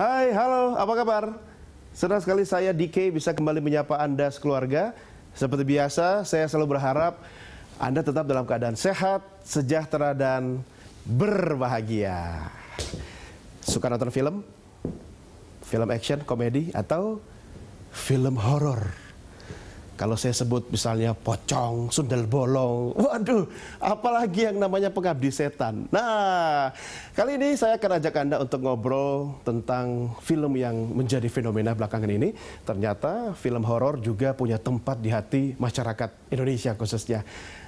Hai, halo, apa kabar? Senang sekali saya DK bisa kembali menyapa Anda sekeluarga. Seperti biasa, saya selalu berharap Anda tetap dalam keadaan sehat, sejahtera, dan berbahagia. Suka nonton film? Film action, komedi, atau film horor? Kalau saya sebut misalnya pocong, sundel bolong, waduh, apalagi yang namanya pengabdi setan. Nah, kali ini saya akan ajak Anda untuk ngobrol tentang film yang menjadi fenomena belakangan ini. Ternyata film horor juga punya tempat di hati masyarakat Indonesia khususnya.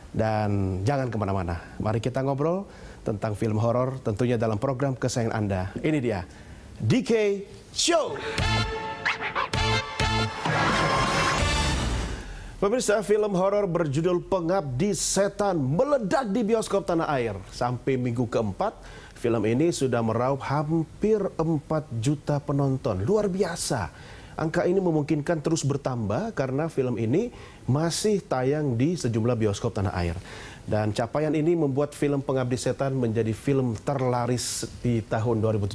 Dan jangan kemana-mana, mari kita ngobrol tentang film horor tentunya dalam program kesayangan Anda. Ini dia, DK Show. Pemirsa, film horor berjudul Pengabdi Setan meledak di bioskop tanah air. Sampai minggu keempat, film ini sudah meraup hampir 4 juta penonton. Luar biasa. Angka ini memungkinkan terus bertambah karena film ini masih tayang di sejumlah bioskop tanah air. Dan capaian ini membuat film Pengabdi Setan menjadi film terlaris di tahun 2017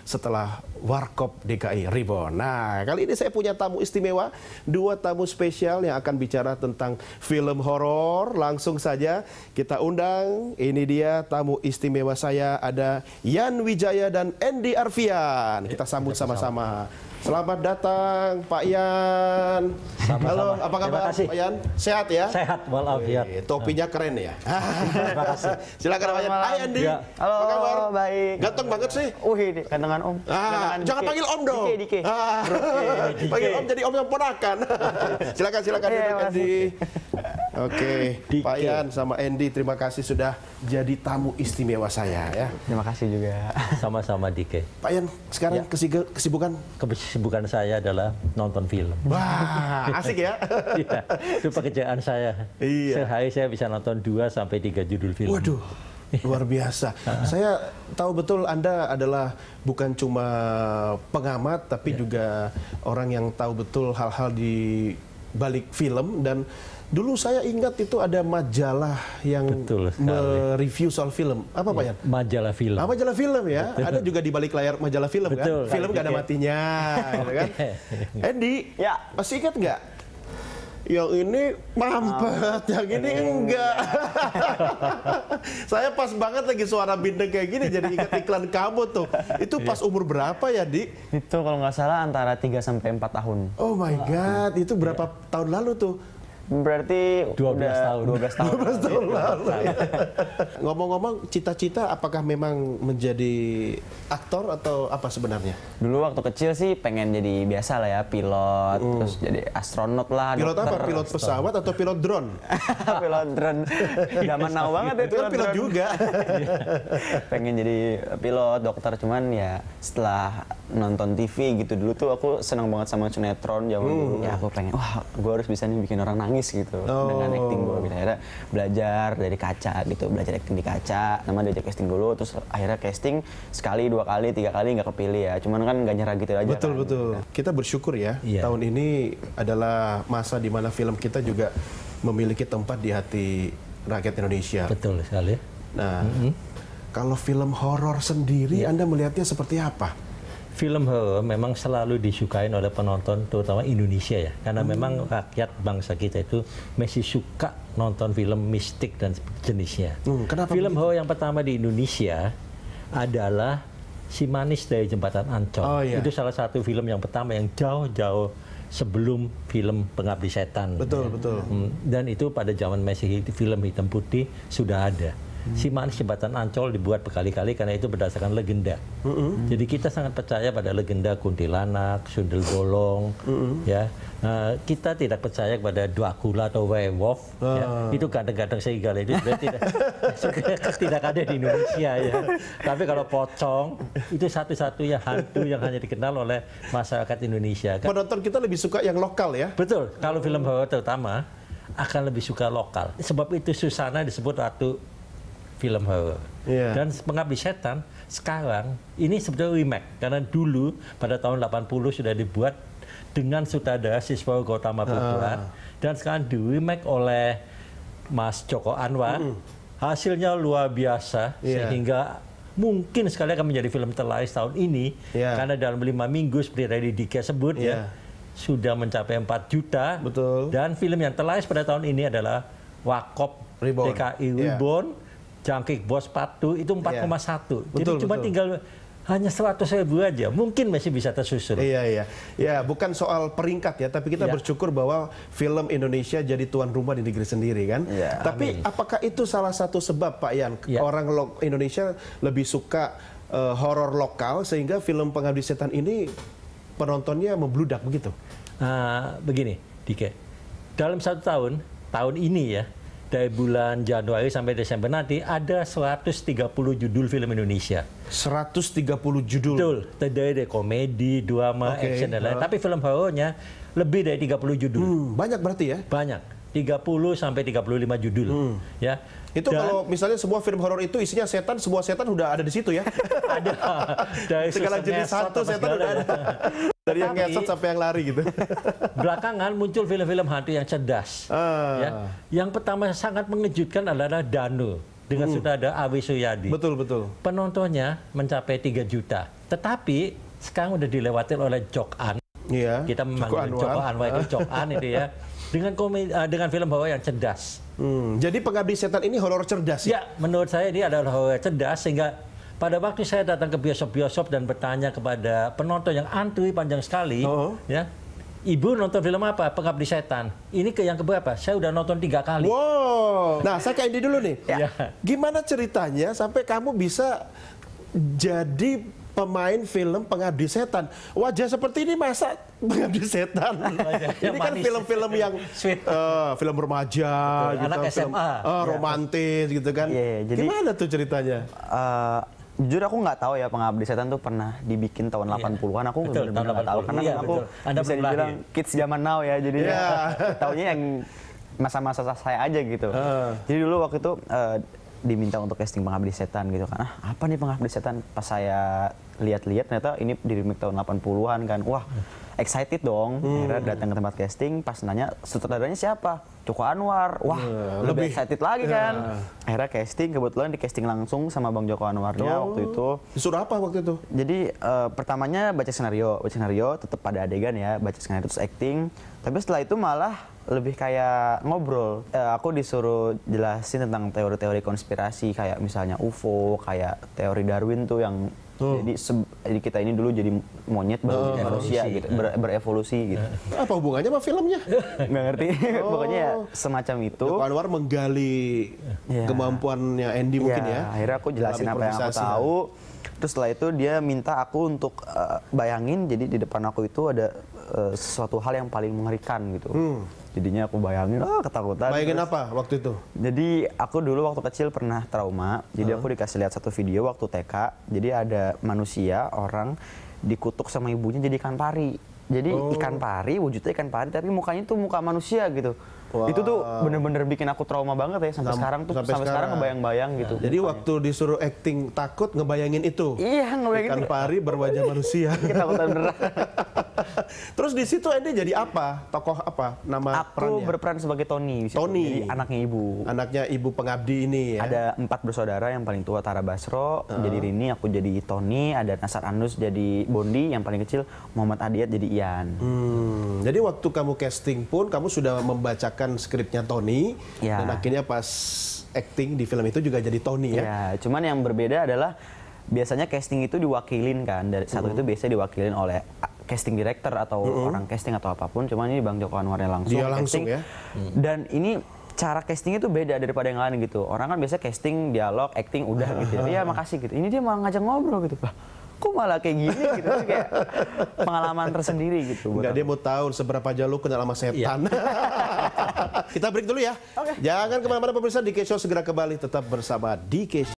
setelah Warkop DKI Reborn. Nah, kali ini saya punya tamu istimewa, dua tamu spesial yang akan bicara tentang film horor. Langsung saja kita undang, ini dia tamu istimewa saya ada Yan Wijaya dan Andy Arfian. Kita sambut iya, sama-sama. Selamat datang Pak Ian. Sama-sama. Halo, apa kabar kasih. Pak Ian? Sehat ya? Sehat walafiat. Wih, topinya keren ya. Terima kasih. Silakan Pak Ian. Ya. Halo, apa kabar? Baik. Ganteng banget sih. Uh, gantengan Om. Ah, jangan dike. panggil Om dong. Dike, dike. Ah, dike. panggil Om jadi Om yang ponakan. silakan silakan duduk Andi. Oke, okay. Pak Ian sama Andy, terima kasih sudah jadi tamu istimewa saya ya. Terima kasih juga. Sama-sama Dike. Pak Ian, sekarang ya. kesibukan? Kesibukan saya adalah nonton film. Wah, asik ya? Iya, itu pekerjaan saya. Iya. Sehari saya bisa nonton 2 sampai 3 judul film. Waduh. Luar biasa. saya tahu betul Anda adalah bukan cuma pengamat, tapi ya. juga orang yang tahu betul hal-hal di balik film dan dulu saya ingat itu ada majalah yang mereview soal film. Apa ya, Pak ya Majalah film. Ah, majalah film ya. Betul. Ada juga di balik layar majalah film kan? Betul. Iya. Gitu kan. Film gak ada matinya, kan. Andy, ya. masih ingat nggak yang ini mampet, yang ini enggak. saya pas banget lagi suara bindeng kayak gini jadi ingat iklan kamu tuh. Itu pas iya. umur berapa ya, Di? Itu kalau nggak salah antara 3 sampai 4 tahun. Oh my iya. god, itu iya. berapa yeah. tahun lalu tuh? Berarti 12 udah tahun. 12 tahun. 12 tahun lalu. 12 tahun lalu. ngomong-ngomong cita-cita apakah memang menjadi aktor atau apa sebenarnya? Dulu waktu kecil sih pengen jadi biasa lah ya pilot, mm. terus jadi astronot lah. Pilot dokter, apa? Pilot pesawat atau pilot drone? pilot drone. Zaman now banget ya kan pilot, pilot juga. Iya. pengen jadi pilot, dokter cuman ya setelah nonton TV gitu dulu tuh aku senang banget sama sinetron jauh hmm. dulu. dulu. Ya aku pengen wah gue harus bisa nih bikin orang nangis gitu oh. dengan acting gue. Gitu. Akhirnya belajar dari kaca gitu, belajar acting casting di kaca nama diajak casting dulu terus akhirnya casting sekali dua kali tiga kali nggak kepilih ya cuman kan nggak nyerah gitu aja betul kan? betul iya. kita bersyukur ya yeah. tahun ini adalah masa di mana film kita juga memiliki tempat di hati rakyat Indonesia betul sekali nah mm -hmm. kalau film horor sendiri yeah. anda melihatnya seperti apa film horor memang selalu disukain oleh penonton terutama Indonesia ya karena hmm. memang rakyat bangsa kita itu masih suka nonton film mistik dan jenisnya. Hmm, kenapa film horor yang pertama di Indonesia adalah Si Manis dari Jembatan Ancol. Oh, iya. Itu salah satu film yang pertama yang jauh-jauh sebelum film Pengabdi Setan. Betul, ya. betul. Hmm, dan itu pada zaman masih film hitam putih sudah ada si manis jembatan Ancol dibuat berkali-kali karena itu berdasarkan legenda. -hmm. Jadi kita sangat percaya pada legenda kuntilanak, sundel bolong, -hmm. ya. Uh, kita tidak percaya kepada Dracula atau werewolf. Uh. Ya. Ah. Itu kadang-kadang serigala itu sudah tidak tidak ada di Indonesia ya. Tapi kalau pocong itu satu-satunya hantu yang hanya dikenal oleh masyarakat Indonesia. Kan Penonton kita lebih suka yang lokal ya. Betul. Kalau film horor terutama akan lebih suka lokal. Sebab itu Susana disebut ratu film horor. Yeah. Dan Pengabdi Setan sekarang ini sebetulnya remake karena dulu pada tahun 80 sudah dibuat dengan sutradara Siswa Gautama Putra uh. dan sekarang di remake oleh Mas Joko Anwar. Mm. Hasilnya luar biasa yeah. sehingga mungkin sekali akan menjadi film terlaris tahun ini yeah. karena dalam lima minggu seperti tadi Dika sebut yeah. ya iya. sudah mencapai 4 juta. Betul. Dan film yang terlaris pada tahun ini adalah Wakop Reborn. DKI iya. Reborn. Yeah jangkrik bos patu itu 4,1. Iya. Yeah. Jadi betul, cuma betul. tinggal hanya 100 ribu aja, mungkin masih bisa tersusun. Iya, iya. Ya, bukan soal peringkat ya, tapi kita ya. bersyukur bahwa film Indonesia jadi tuan rumah di negeri sendiri kan. Ya, tapi amin. apakah itu salah satu sebab Pak Yan, ya. orang Indonesia lebih suka uh, horor lokal sehingga film Pengabdi Setan ini penontonnya membludak begitu? Uh, begini, Dike. Dalam satu tahun, tahun ini ya, dari bulan Januari sampai Desember nanti ada 130 judul film Indonesia. 130 judul. Betul, terdiri dari komedi, drama, okay. action dan lain. Uh. Tapi film horornya lebih dari 30 judul. Hmm, banyak berarti ya? Banyak. 30 sampai 35 judul. Hmm. Ya. Itu dan, kalau misalnya sebuah film horor itu isinya setan, sebuah setan sudah ada di situ ya. ada. Dari segala jenis satu setan sudah ya. ada. Ya. Dari yang ngesot sampai yang lari gitu. belakangan muncul film-film hantu yang cerdas. Uh. Ya. Yang pertama sangat mengejutkan adalah Danu dengan hmm. ada Awi Suyadi. Betul betul. Penontonnya mencapai 3 juta. Tetapi sekarang sudah dilewatin oleh Jok An. Iya. Kita memanggil Jok An, Anwar itu Jok An itu ya dengan komedi uh, dengan film bahwa yang cerdas. Hmm, jadi Pengabdi Setan ini horor cerdas ya? Ya, menurut saya ini adalah horor cerdas sehingga pada waktu saya datang ke bioskop-bioskop dan bertanya kepada penonton yang antri panjang sekali, oh. ya, Ibu nonton film apa? Pengabdi Setan. Ini ke yang keberapa? Saya udah nonton tiga kali. Wow. Nah, saya kayak ini dulu nih. Ya. Gimana ceritanya sampai kamu bisa jadi pemain film pengabdi setan. Wajah seperti ini masa pengabdi setan. ini kan film-film yang Sweet. Uh, film remaja, Betul, gitu, anak SMA, uh, eh, iya. romantis ya. gitu kan. Yeah, iya. jadi, Gimana tuh ceritanya? Uh, jujur aku nggak tahu ya pengabdi setan tuh pernah dibikin tahun yeah. Iya. 80-an aku betul, benar nggak tahu karena iya, aku Anda bisa dibilang lahir. kids zaman now ya jadi yeah. ya, tahunya yang masa-masa saya aja gitu. Uh. Jadi dulu waktu itu uh, diminta untuk casting pengabdi setan gitu kan. Ah, apa nih pengabdi setan? Pas saya lihat-lihat ternyata ini di remake tahun 80-an kan. Wah, excited dong. Hmm. Akhirnya datang ke tempat casting, pas nanya sutradaranya siapa? Joko Anwar. Wah, uh, lebih, lebih excited lagi iya. kan. Akhirnya casting, kebetulan di casting langsung sama Bang Joko Anwarnya oh. waktu itu. Disuruh apa waktu itu? Jadi uh, pertamanya baca skenario, baca skenario tetap pada adegan ya, baca skenario terus acting. Tapi setelah itu malah lebih kayak ngobrol. Eh, aku disuruh jelasin tentang teori-teori konspirasi kayak misalnya UFO, kayak teori Darwin tuh yang hmm. jadi, jadi kita ini dulu jadi monyet baru oh, hmm. berevolusi gitu, ber, berevolusi gitu. Eh. Apa hubungannya sama filmnya? Nggak ngerti. Oh. Pokoknya ya, semacam itu. Pak Anwar menggali yeah. kemampuannya Andy iya, mungkin ya. Akhirnya aku jelasin apa yang aku ya. tahu. Terus setelah itu dia minta aku untuk uh, bayangin jadi di depan aku itu ada uh, sesuatu hal yang paling mengerikan gitu. Hmm jadinya aku bayangin oh ketakutan bayangin terus. apa waktu itu jadi aku dulu waktu kecil pernah trauma jadi uh aku dikasih lihat satu video waktu TK jadi ada manusia orang dikutuk sama ibunya jadi ikan pari jadi oh. ikan pari wujudnya ikan pari tapi mukanya tuh muka manusia gitu Wow. Itu tuh bener-bener bikin aku trauma banget ya sampai Sam sekarang tuh sampai, sekarang ngebayang-bayang gitu. Jadi waktu disuruh acting takut ngebayangin itu. Iya, ngebayangin. Ikan itu. pari berwajah manusia. Ketakutan berat. Terus di situ Anda jadi apa? Tokoh apa? Nama aku perannya? Aku berperan sebagai Tony. Tony. Jadi anaknya ibu. Anaknya ibu pengabdi ini ya. Ada empat bersaudara yang paling tua Tara Basro, uh. jadi Rini, aku jadi Tony, ada Nasar Anus jadi Bondi, yang paling kecil Muhammad Adiat jadi Ian. Hmm. Jadi waktu kamu casting pun kamu sudah membacakan berdasarkan skripnya Tony ya. dan akhirnya pas acting di film itu juga jadi Tony ya. ya cuman yang berbeda adalah biasanya casting itu diwakilin kan dari satu hmm. itu biasanya diwakilin oleh ah, casting director atau hmm. orang casting atau apapun cuman ini Bang Joko Anwar yang langsung Dia langsung casting, ya. Hmm. Dan ini cara castingnya itu beda daripada yang lain gitu. Orang kan biasa casting, dialog, acting udah gitu. Iya, makasih gitu. Ini dia malah ngajak ngobrol gitu, Pak kok malah kayak gini gitu kayak pengalaman tersendiri gitu. Enggak, dia mau tahu seberapa jauh lu kenal sama setan. Ya. Kita break dulu ya. Okay. Jangan kemana-mana pemirsa, di Show segera kembali tetap bersama di Show.